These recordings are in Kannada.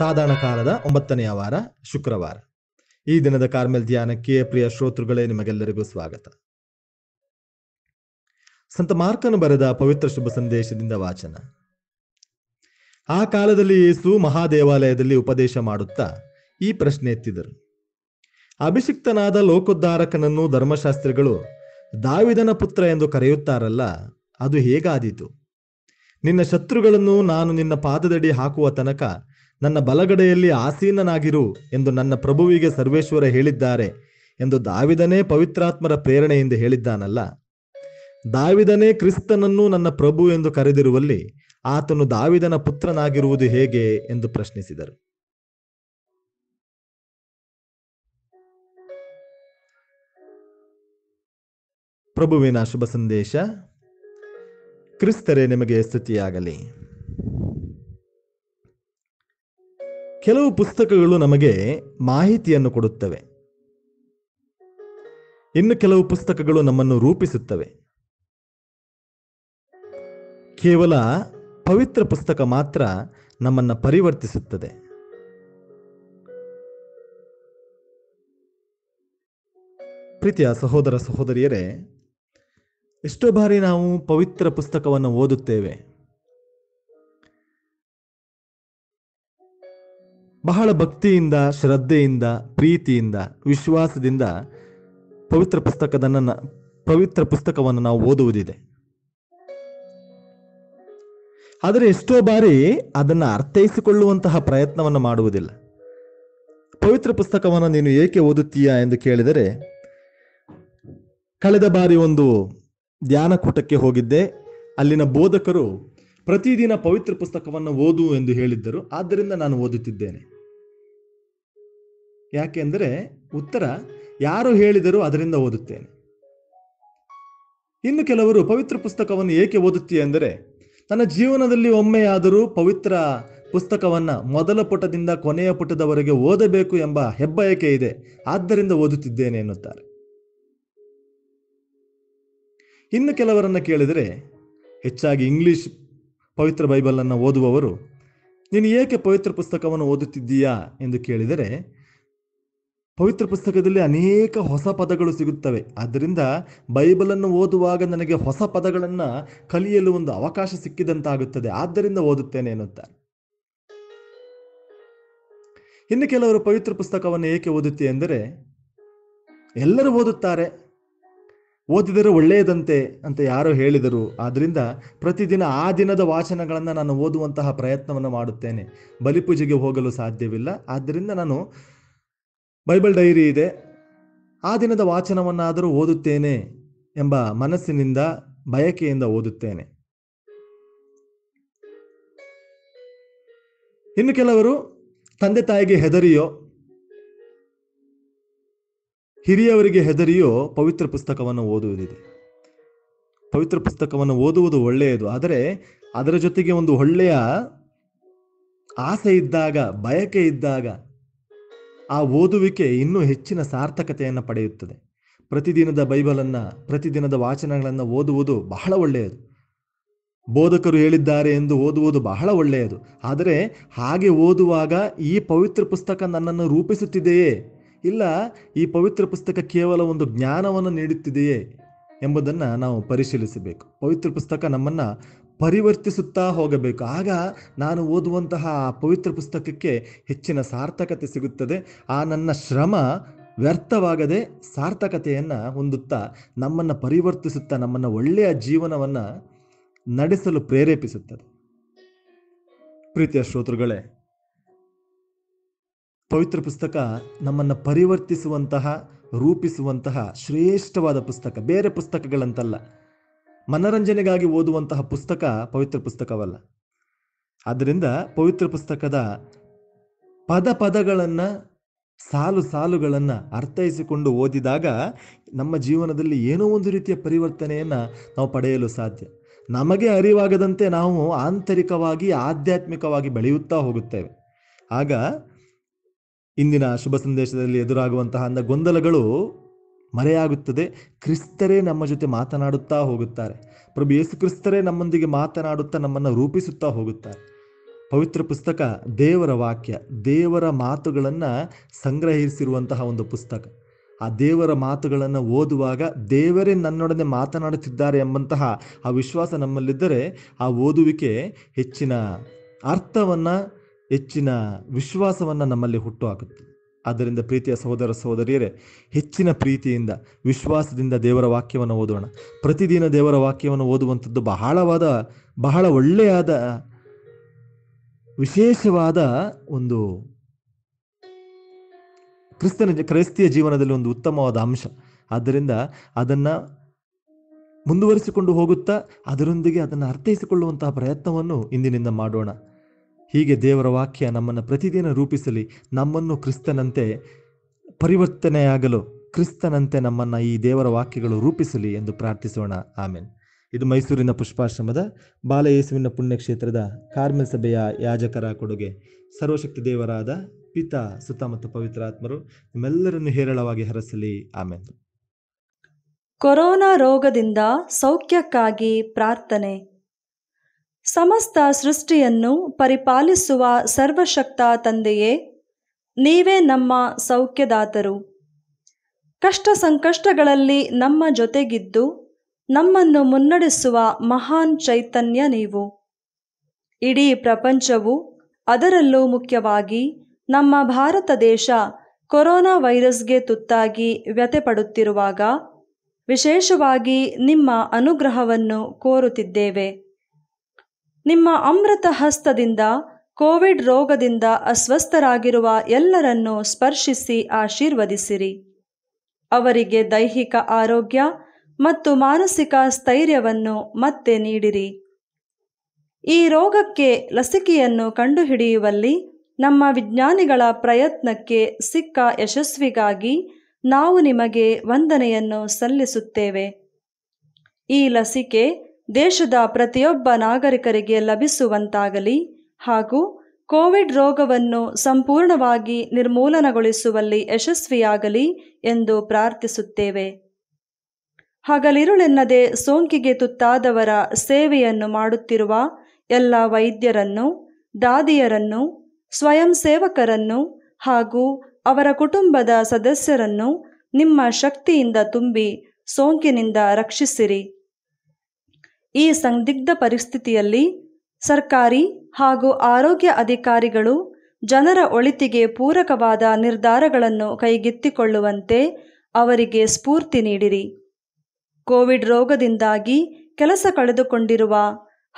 ಸಾಧಾರಣ ಕಾಲದ ಒಂಬತ್ತನೆಯ ವಾರ ಶುಕ್ರವಾರ ಈ ದಿನದ ಕಾರ್ಮೆಲ್ ಧ್ಯಾನಕ್ಕೆ ಪ್ರಿಯ ಶ್ರೋತೃಗಳೇ ನಿಮಗೆಲ್ಲರಿಗೂ ಸ್ವಾಗತ ಸಂತ ಮಾರ್ಕನು ಬರೆದ ಪವಿತ್ರ ಶುಭ ಸಂದೇಶದಿಂದ ವಾಚನ ಆ ಕಾಲದಲ್ಲಿ ಯೇಸು ಮಹಾದೇವಾಲಯದಲ್ಲಿ ಉಪದೇಶ ಮಾಡುತ್ತಾ ಈ ಪ್ರಶ್ನೆ ಎತ್ತಿದರು ಅಭಿಷಿಕ್ತನಾದ ಲೋಕೋದ್ಧಾರಕನನ್ನು ಧರ್ಮಶಾಸ್ತ್ರಿಗಳು ದಾವಿದನ ಪುತ್ರ ಎಂದು ಕರೆಯುತ್ತಾರಲ್ಲ ಅದು ಹೇಗಾದೀತು ನಿನ್ನ ಶತ್ರುಗಳನ್ನು ನಾನು ನಿನ್ನ ಪಾದದಡಿ ಹಾಕುವ ತನಕ ನನ್ನ ಬಲಗಡೆಯಲ್ಲಿ ಆಸೀನನಾಗಿರು ಎಂದು ನನ್ನ ಪ್ರಭುವಿಗೆ ಸರ್ವೇಶ್ವರ ಹೇಳಿದ್ದಾರೆ ಎಂದು ದಾವಿದನೇ ಪವಿತ್ರಾತ್ಮರ ಪ್ರೇರಣೆಯಿಂದ ಹೇಳಿದ್ದಾನಲ್ಲ ದಾವಿದನೇ ಕ್ರಿಸ್ತನನ್ನು ನನ್ನ ಪ್ರಭು ಎಂದು ಕರೆದಿರುವಲ್ಲಿ ಆತನು ದಾವಿದನ ಪುತ್ರನಾಗಿರುವುದು ಹೇಗೆ ಎಂದು ಪ್ರಶ್ನಿಸಿದರು ಪ್ರಭುವಿನ ಶುಭ ಸಂದೇಶ ಕ್ರಿಸ್ತರೇ ನಿಮಗೆ ಸ್ತುತಿಯಾಗಲಿ ಕೆಲವು ಪುಸ್ತಕಗಳು ನಮಗೆ ಮಾಹಿತಿಯನ್ನು ಕೊಡುತ್ತವೆ ಇನ್ನು ಕೆಲವು ಪುಸ್ತಕಗಳು ನಮ್ಮನ್ನು ರೂಪಿಸುತ್ತವೆ ಕೇವಲ ಪವಿತ್ರ ಪುಸ್ತಕ ಮಾತ್ರ ನಮ್ಮನ್ನು ಪರಿವರ್ತಿಸುತ್ತದೆ ಪ್ರೀತಿಯ ಸಹೋದರ ಸಹೋದರಿಯರೇ ಎಷ್ಟೋ ಬಾರಿ ನಾವು ಪವಿತ್ರ ಪುಸ್ತಕವನ್ನು ಓದುತ್ತೇವೆ ಬಹಳ ಭಕ್ತಿಯಿಂದ ಶ್ರದ್ಧೆಯಿಂದ ಪ್ರೀತಿಯಿಂದ ವಿಶ್ವಾಸದಿಂದ ಪವಿತ್ರ ಪುಸ್ತಕದ ಪವಿತ್ರ ಪುಸ್ತಕವನ್ನು ನಾವು ಓದುವುದಿದೆ ಆದರೆ ಎಷ್ಟೋ ಬಾರಿ ಅದನ್ನು ಅರ್ಥೈಸಿಕೊಳ್ಳುವಂತಹ ಪ್ರಯತ್ನವನ್ನು ಮಾಡುವುದಿಲ್ಲ ಪವಿತ್ರ ಪುಸ್ತಕವನ್ನು ನೀನು ಏಕೆ ಓದುತ್ತೀಯಾ ಎಂದು ಕೇಳಿದರೆ ಕಳೆದ ಬಾರಿ ಒಂದು ಧ್ಯಾನಕೂಟಕ್ಕೆ ಹೋಗಿದ್ದೆ ಅಲ್ಲಿನ ಬೋಧಕರು ಪ್ರತಿದಿನ ಪವಿತ್ರ ಪುಸ್ತಕವನ್ನು ಓದು ಎಂದು ಹೇಳಿದ್ದರು ಆದ್ದರಿಂದ ನಾನು ಓದುತ್ತಿದ್ದೇನೆ ಯಾಕೆಂದರೆ ಉತ್ತರ ಯಾರು ಹೇಳಿದರೂ ಅದರಿಂದ ಓದುತ್ತೇನೆ ಇನ್ನು ಕೆಲವರು ಪವಿತ್ರ ಪುಸ್ತಕವನ್ನು ಏಕೆ ಓದುತ್ತೀಯ ಎಂದರೆ ನನ್ನ ಜೀವನದಲ್ಲಿ ಒಮ್ಮೆಯಾದರೂ ಪವಿತ್ರ ಪುಸ್ತಕವನ್ನು ಮೊದಲ ಪುಟದಿಂದ ಕೊನೆಯ ಪುಟದವರೆಗೆ ಓದಬೇಕು ಎಂಬ ಹೆಬ್ಬಯಕೆ ಇದೆ ಆದ್ದರಿಂದ ಓದುತ್ತಿದ್ದೇನೆ ಎನ್ನುತ್ತಾರೆ ಇನ್ನು ಕೆಲವರನ್ನು ಕೇಳಿದರೆ ಹೆಚ್ಚಾಗಿ ಇಂಗ್ಲಿಷ್ ಪವಿತ್ರ ಬೈಬಲನ್ನು ಓದುವವರು ನೀನು ಏಕೆ ಪವಿತ್ರ ಪುಸ್ತಕವನ್ನು ಓದುತ್ತಿದ್ದೀಯಾ ಎಂದು ಕೇಳಿದರೆ ಪವಿತ್ರ ಪುಸ್ತಕದಲ್ಲಿ ಅನೇಕ ಹೊಸ ಪದಗಳು ಸಿಗುತ್ತವೆ ಆದ್ದರಿಂದ ಬೈಬಲನ್ನು ಓದುವಾಗ ನನಗೆ ಹೊಸ ಪದಗಳನ್ನು ಕಲಿಯಲು ಒಂದು ಅವಕಾಶ ಸಿಕ್ಕಿದಂತಾಗುತ್ತದೆ ಆದ್ದರಿಂದ ಓದುತ್ತೇನೆ ಎನ್ನುತ್ತಾರೆ ಇನ್ನು ಕೆಲವರು ಪವಿತ್ರ ಪುಸ್ತಕವನ್ನು ಏಕೆ ಓದುತ್ತೆ ಎಂದರೆ ಎಲ್ಲರೂ ಓದುತ್ತಾರೆ ಓದಿದರೆ ಒಳ್ಳೆಯದಂತೆ ಅಂತ ಯಾರೋ ಹೇಳಿದರು ಆದ್ದರಿಂದ ಪ್ರತಿದಿನ ಆ ದಿನದ ವಾಚನಗಳನ್ನು ನಾನು ಓದುವಂತಹ ಪ್ರಯತ್ನವನ್ನು ಮಾಡುತ್ತೇನೆ ಬಲಿಪೂಜೆಗೆ ಹೋಗಲು ಸಾಧ್ಯವಿಲ್ಲ ಆದ್ದರಿಂದ ನಾನು ಬೈಬಲ್ ಡೈರಿ ಇದೆ ಆ ದಿನದ ವಾಚನವನ್ನಾದರೂ ಓದುತ್ತೇನೆ ಎಂಬ ಮನಸ್ಸಿನಿಂದ ಬಯಕೆಯಿಂದ ಓದುತ್ತೇನೆ ಇನ್ನು ಕೆಲವರು ತಂದೆ ತಾಯಿಗೆ ಹೆದರಿಯೋ ಹಿರಿಯವರಿಗೆ ಹೆದರಿಯೋ ಪವಿತ್ರ ಪುಸ್ತಕವನ್ನು ಓದುವುದಿದೆ ಪವಿತ್ರ ಪುಸ್ತಕವನ್ನು ಓದುವುದು ಒಳ್ಳೆಯದು ಆದರೆ ಅದರ ಜೊತೆಗೆ ಒಂದು ಒಳ್ಳೆಯ ಆಸೆ ಇದ್ದಾಗ ಬಯಕೆ ಇದ್ದಾಗ ಆ ಓದುವಿಕೆ ಇನ್ನೂ ಹೆಚ್ಚಿನ ಸಾರ್ಥಕತೆಯನ್ನು ಪಡೆಯುತ್ತದೆ ಪ್ರತಿದಿನದ ಬೈಬಲನ್ನು ಪ್ರತಿದಿನದ ವಾಚನಗಳನ್ನು ಓದುವುದು ಬಹಳ ಒಳ್ಳೆಯದು ಬೋಧಕರು ಹೇಳಿದ್ದಾರೆ ಎಂದು ಓದುವುದು ಬಹಳ ಒಳ್ಳೆಯದು ಆದರೆ ಹಾಗೆ ಓದುವಾಗ ಈ ಪವಿತ್ರ ಪುಸ್ತಕ ನನ್ನನ್ನು ರೂಪಿಸುತ್ತಿದೆಯೇ ಇಲ್ಲ ಈ ಪವಿತ್ರ ಪುಸ್ತಕ ಕೇವಲ ಒಂದು ಜ್ಞಾನವನ್ನು ನೀಡುತ್ತಿದೆಯೇ ಎಂಬುದನ್ನು ನಾವು ಪರಿಶೀಲಿಸಬೇಕು ಪವಿತ್ರ ಪುಸ್ತಕ ನಮ್ಮನ್ನು ಪರಿವರ್ತಿಸುತ್ತಾ ಹೋಗಬೇಕು ಆಗ ನಾನು ಓದುವಂತಹ ಆ ಪವಿತ್ರ ಪುಸ್ತಕಕ್ಕೆ ಹೆಚ್ಚಿನ ಸಾರ್ಥಕತೆ ಸಿಗುತ್ತದೆ ಆ ನನ್ನ ಶ್ರಮ ವ್ಯರ್ಥವಾಗದೆ ಸಾರ್ಥಕತೆಯನ್ನು ಹೊಂದುತ್ತಾ ನಮ್ಮನ್ನು ಪರಿವರ್ತಿಸುತ್ತಾ ನಮ್ಮನ್ನು ಒಳ್ಳೆಯ ಜೀವನವನ್ನು ನಡೆಸಲು ಪ್ರೇರೇಪಿಸುತ್ತದೆ ಪ್ರೀತಿಯ ಶ್ರೋತೃಗಳೇ ಪವಿತ್ರ ಪುಸ್ತಕ ನಮ್ಮನ್ನು ಪರಿವರ್ತಿಸುವಂತಹ ರೂಪಿಸುವಂತಹ ಶ್ರೇಷ್ಠವಾದ ಪುಸ್ತಕ ಬೇರೆ ಪುಸ್ತಕಗಳಂತಲ್ಲ ಮನರಂಜನೆಗಾಗಿ ಓದುವಂತಹ ಪುಸ್ತಕ ಪವಿತ್ರ ಪುಸ್ತಕವಲ್ಲ ಆದ್ದರಿಂದ ಪವಿತ್ರ ಪುಸ್ತಕದ ಪದ ಪದಗಳನ್ನು ಸಾಲು ಸಾಲುಗಳನ್ನು ಅರ್ಥೈಸಿಕೊಂಡು ಓದಿದಾಗ ನಮ್ಮ ಜೀವನದಲ್ಲಿ ಏನೋ ಒಂದು ರೀತಿಯ ಪರಿವರ್ತನೆಯನ್ನು ನಾವು ಪಡೆಯಲು ಸಾಧ್ಯ ನಮಗೆ ಅರಿವಾಗದಂತೆ ನಾವು ಆಂತರಿಕವಾಗಿ ಆಧ್ಯಾತ್ಮಿಕವಾಗಿ ಬೆಳೆಯುತ್ತಾ ಹೋಗುತ್ತೇವೆ ಆಗ ಇಂದಿನ ಶುಭ ಸಂದೇಶದಲ್ಲಿ ಎದುರಾಗುವಂತಹ ಅಂದ ಗೊಂದಲಗಳು ಮರೆಯಾಗುತ್ತದೆ ಕ್ರಿಸ್ತರೇ ನಮ್ಮ ಜೊತೆ ಮಾತನಾಡುತ್ತಾ ಹೋಗುತ್ತಾರೆ ಪ್ರಭು ಯೇಸು ಕ್ರಿಸ್ತರೇ ನಮ್ಮೊಂದಿಗೆ ಮಾತನಾಡುತ್ತಾ ನಮ್ಮನ್ನು ರೂಪಿಸುತ್ತಾ ಹೋಗುತ್ತಾರೆ ಪವಿತ್ರ ಪುಸ್ತಕ ದೇವರ ವಾಕ್ಯ ದೇವರ ಮಾತುಗಳನ್ನು ಸಂಗ್ರಹಿಸಿರುವಂತಹ ಒಂದು ಪುಸ್ತಕ ಆ ದೇವರ ಮಾತುಗಳನ್ನು ಓದುವಾಗ ದೇವರೇ ನನ್ನೊಡನೆ ಮಾತನಾಡುತ್ತಿದ್ದಾರೆ ಎಂಬಂತಹ ಆ ವಿಶ್ವಾಸ ನಮ್ಮಲ್ಲಿದ್ದರೆ ಆ ಓದುವಿಕೆ ಹೆಚ್ಚಿನ ಅರ್ಥವನ್ನು ಹೆಚ್ಚಿನ ವಿಶ್ವಾಸವನ್ನು ನಮ್ಮಲ್ಲಿ ಹುಟ್ಟು ಹಾಕುತ್ತೆ ಆದ್ದರಿಂದ ಪ್ರೀತಿಯ ಸಹೋದರ ಸಹೋದರಿಯರೇ ಹೆಚ್ಚಿನ ಪ್ರೀತಿಯಿಂದ ವಿಶ್ವಾಸದಿಂದ ದೇವರ ವಾಕ್ಯವನ್ನು ಓದೋಣ ಪ್ರತಿದಿನ ದೇವರ ವಾಕ್ಯವನ್ನು ಓದುವಂಥದ್ದು ಬಹಳವಾದ ಬಹಳ ಒಳ್ಳೆಯಾದ ವಿಶೇಷವಾದ ಒಂದು ಕ್ರಿಸ್ತನ ಕ್ರೈಸ್ತಿಯ ಜೀವನದಲ್ಲಿ ಒಂದು ಉತ್ತಮವಾದ ಅಂಶ ಆದ್ದರಿಂದ ಅದನ್ನು ಮುಂದುವರಿಸಿಕೊಂಡು ಹೋಗುತ್ತಾ ಅದರೊಂದಿಗೆ ಅದನ್ನು ಅರ್ಥೈಸಿಕೊಳ್ಳುವಂತಹ ಪ್ರಯತ್ನವನ್ನು ಇಂದಿನಿಂದ ಮಾಡೋಣ ಹೀಗೆ ದೇವರ ವಾಕ್ಯ ನಮ್ಮನ್ನು ಪ್ರತಿದಿನ ರೂಪಿಸಲಿ ನಮ್ಮನ್ನು ಕ್ರಿಸ್ತನಂತೆ ಪರಿವರ್ತನೆಯಾಗಲು ಕ್ರಿಸ್ತನಂತೆ ನಮ್ಮನ್ನು ಈ ದೇವರ ವಾಕ್ಯಗಳು ರೂಪಿಸಲಿ ಎಂದು ಪ್ರಾರ್ಥಿಸೋಣ ಆಮೇನ್ ಇದು ಮೈಸೂರಿನ ಪುಷ್ಪಾಶ್ರಮದ ಬಾಲಯೇಸುವಿನ ಪುಣ್ಯಕ್ಷೇತ್ರದ ಕಾರ್ಮಿಕ ಸಭೆಯ ಯಾಜಕರ ಕೊಡುಗೆ ಸರ್ವಶಕ್ತಿ ದೇವರಾದ ಪಿತ ಸುತ ಮತ್ತು ಪವಿತ್ರಾತ್ಮರು ನಿಮ್ಮೆಲ್ಲರನ್ನು ಹೇರಳವಾಗಿ ಹರಸಲಿ ಆಮೇಲೆ ಕೊರೋನಾ ರೋಗದಿಂದ ಸೌಖ್ಯಕ್ಕಾಗಿ ಪ್ರಾರ್ಥನೆ ಸಮಸ್ತ ಸೃಷ್ಟಿಯನ್ನು ಪರಿಪಾಲಿಸುವ ಸರ್ವಶಕ್ತ ತಂದೆಯೇ ನೀವೇ ನಮ್ಮ ಸೌಖ್ಯದಾತರು ಕಷ್ಟ ಸಂಕಷ್ಟಗಳಲ್ಲಿ ನಮ್ಮ ಜೊತೆಗಿದ್ದು ನಮ್ಮನ್ನು ಮುನ್ನಡೆಸುವ ಮಹಾನ್ ಚೈತನ್ಯ ನೀವು ಇಡೀ ಪ್ರಪಂಚವು ಅದರಲ್ಲೂ ಮುಖ್ಯವಾಗಿ ನಮ್ಮ ಭಾರತ ದೇಶ ಕೊರೋನಾ ವೈರಸ್ಗೆ ತುತ್ತಾಗಿ ವ್ಯಥೆಪಡುತ್ತಿರುವಾಗ ವಿಶೇಷವಾಗಿ ನಿಮ್ಮ ಅನುಗ್ರಹವನ್ನು ಕೋರುತ್ತಿದ್ದೇವೆ ನಿಮ್ಮ ಅಮೃತ ಹಸ್ತದಿಂದ ಕೋವಿಡ್ ರೋಗದಿಂದ ಅಸ್ವಸ್ಥರಾಗಿರುವ ಎಲ್ಲರನ್ನೂ ಸ್ಪರ್ಶಿಸಿ ಆಶೀರ್ವದಿಸಿರಿ ಅವರಿಗೆ ದೈಹಿಕ ಆರೋಗ್ಯ ಮತ್ತು ಮಾನಸಿಕ ಸ್ಥೈರ್ಯವನ್ನು ಮತ್ತೆ ನೀಡಿರಿ ಈ ರೋಗಕ್ಕೆ ಲಸಿಕೆಯನ್ನು ಕಂಡುಹಿಡಿಯುವಲ್ಲಿ ನಮ್ಮ ವಿಜ್ಞಾನಿಗಳ ಪ್ರಯತ್ನಕ್ಕೆ ಸಿಕ್ಕ ಯಶಸ್ವಿಗಾಗಿ ನಾವು ನಿಮಗೆ ವಂದನೆಯನ್ನು ಸಲ್ಲಿಸುತ್ತೇವೆ ಈ ಲಸಿಕೆ ದೇಶದ ಪ್ರತಿಯೊಬ್ಬ ನಾಗರಿಕರಿಗೆ ಲಭಿಸುವಂತಾಗಲಿ ಹಾಗೂ ಕೋವಿಡ್ ರೋಗವನ್ನು ಸಂಪೂರ್ಣವಾಗಿ ನಿರ್ಮೂಲನಗೊಳಿಸುವಲ್ಲಿ ಯಶಸ್ವಿಯಾಗಲಿ ಎಂದು ಪ್ರಾರ್ಥಿಸುತ್ತೇವೆ ಹಗಲಿರುಳೆನ್ನದೆ ಸೋಂಕಿಗೆ ತುತ್ತಾದವರ ಸೇವೆಯನ್ನು ಮಾಡುತ್ತಿರುವ ಎಲ್ಲ ವೈದ್ಯರನ್ನು ದಾದಿಯರನ್ನು ಸ್ವಯಂ ಸೇವಕರನ್ನು ಹಾಗೂ ಅವರ ಕುಟುಂಬದ ಸದಸ್ಯರನ್ನು ನಿಮ್ಮ ಶಕ್ತಿಯಿಂದ ತುಂಬಿ ಸೋಂಕಿನಿಂದ ರಕ್ಷಿಸಿರಿ ಈ ಸಂದಿಗ್ಧ ಪರಿಸ್ಥಿತಿಯಲ್ಲಿ ಸರ್ಕಾರಿ ಹಾಗೂ ಆರೋಗ್ಯ ಅಧಿಕಾರಿಗಳು ಜನರ ಒಳಿತಿಗೆ ಪೂರಕವಾದ ನಿರ್ಧಾರಗಳನ್ನು ಕೈಗೆತ್ತಿಕೊಳ್ಳುವಂತೆ ಅವರಿಗೆ ಸ್ಫೂರ್ತಿ ನೀಡಿರಿ ಕೋವಿಡ್ ರೋಗದಿಂದಾಗಿ ಕೆಲಸ ಕಳೆದುಕೊಂಡಿರುವ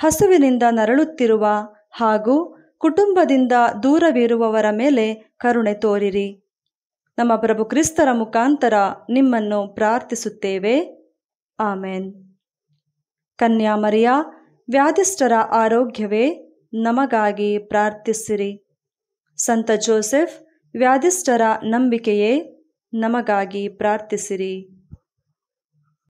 ಹಸುವಿನಿಂದ ನರಳುತ್ತಿರುವ ಹಾಗೂ ಕುಟುಂಬದಿಂದ ದೂರವಿರುವವರ ಮೇಲೆ ಕರುಣೆ ತೋರಿರಿ ನಮ್ಮ ಪ್ರಭು ಕ್ರಿಸ್ತರ ಮುಖಾಂತರ ನಿಮ್ಮನ್ನು ಪ್ರಾರ್ಥಿಸುತ್ತೇವೆ ಆಮೇನ್ ಕನ್ಯಾಮರಿಯ ವ್ಯಾಧಿಷ್ಠರ ಆರೋಗ್ಯವೇ ನಮಗಾಗಿ ಪ್ರಾರ್ಥಿಸಿರಿ ಸಂತ ಜೋಸೆಫ್ ವ್ಯಾಧಿಷ್ಠರ ನಂಬಿಕೆಯೇ ನಮಗಾಗಿ ಪ್ರಾರ್ಥಿಸಿರಿ